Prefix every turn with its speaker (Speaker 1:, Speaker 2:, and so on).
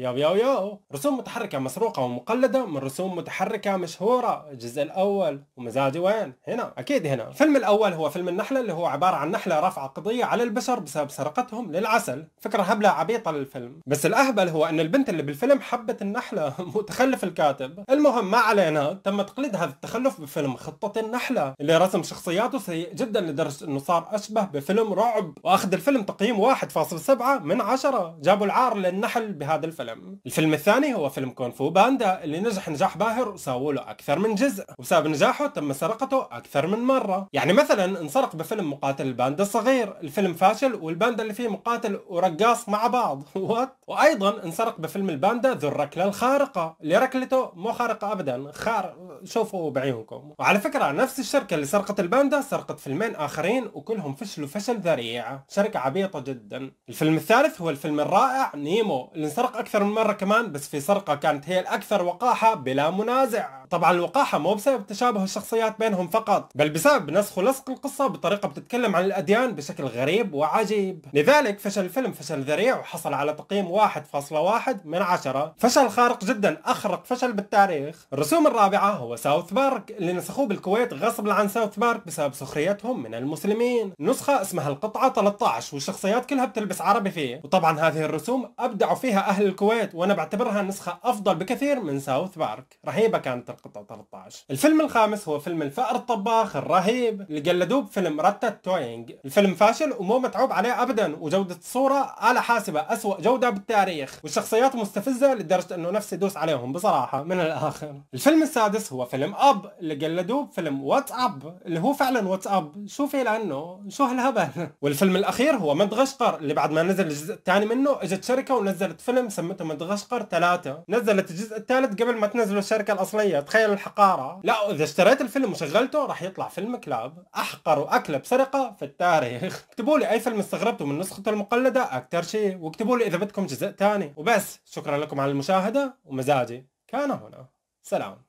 Speaker 1: ياو ياو ياو رسوم متحركة مسروقة ومقلدة من رسوم متحركة مشهورة الجزء الأول ومزاجي وين؟ هنا أكيد هنا الفيلم الأول هو فيلم النحلة اللي هو عبارة عن نحلة رافعة قضية على البشر بسبب سرقتهم للعسل فكرة هبلة عبيطة للفيلم بس الأهبل هو أن البنت اللي بالفيلم حبت النحلة متخلف الكاتب المهم ما علينا تم تقليد هذا التخلف بفيلم خطة النحلة اللي رسم شخصياته سيء جدا لدرجة أنه صار أشبه بفيلم رعب وأخذ الفيلم تقييم 1.7 من 10 جابوا العار للنحل بهذا الفيلم الفيلم الفيلم الثاني هو فيلم كونفو باندا اللي نجح نجاح باهر وساووا له أكثر من جزء وبسبب نجاحه تم سرقته أكثر من مرة يعني مثلا انسرق بفيلم مقاتل الباندا الصغير الفيلم فاشل والباندا اللي فيه مقاتل ورقاص مع بعض وات وأيضا انسرق بفيلم الباندا ذو الركلة الخارقة اللي ركلته مو خارقة أبدا خار شوفوا بعيونكم وعلى فكرة نفس الشركة اللي سرقت الباندا سرقت فيلمين آخرين وكلهم فشلوا فشل ذريع شركة عبيطة جدا الفيلم الثالث هو الفيلم الرائع نيمو اللي انسرق أكثر اكثر من مره كمان بس في سرقه كانت هي الاكثر وقاحه بلا منازع طبعا الوقاحه مو بسبب تشابه الشخصيات بينهم فقط بل بسبب نسخ ولصق القصه بطريقه بتتكلم عن الاديان بشكل غريب وعجيب لذلك فشل الفيلم فشل ذريع وحصل على تقييم 1.1 من 10 فشل خارق جدا اخرق فشل بالتاريخ الرسوم الرابعه هو ساوث بارك اللي نسخوه بالكويت غصب عن ساوث بارك بسبب سخريتهم من المسلمين نسخه اسمها القطعه 13 والشخصيات كلها بتلبس عربي فيه وطبعا هذه الرسوم ابدعوا فيها اهل الكويت وانا بعتبرها نسخه افضل بكثير من ساوث بارك رهيبه كانت القطعه 13 الفيلم الخامس هو فيلم الفأر الطباخ الرهيب اللي قلدوه بفيلم رتا توينج الفيلم فاشل ومو متعوب عليه ابدا وجوده الصوره على حاسبه اسوأ جوده بالتاريخ والشخصيات مستفزه لدرجه انه نفسي ادوس عليهم بصراحه من الاخر الفيلم السادس هو فيلم اب اللي قلدوه بفيلم واتس اب اللي هو فعلا واتس اب شو في لانه شو هالهبل والفيلم الاخير هو مدغشقر اللي بعد ما نزل الجزء الثاني منه اجت شركه ونزلت فيلم سماه سمتها مدغشقر ثلاثة نزلت الجزء الثالث قبل ما تنزلوا الشركة الأصلية تخيل الحقارة لا إذا اشتريت الفيلم وشغلته راح يطلع فيلم كلاب أحقر وأكلب سرقة في التاريخ اكتبوا لي أي فيلم استغربتوا من نسخته المقلدة أكثر شيء واكتبوا لي إذا بدكم جزء ثاني وبس شكرا لكم على المشاهدة ومزاجي كان هنا سلام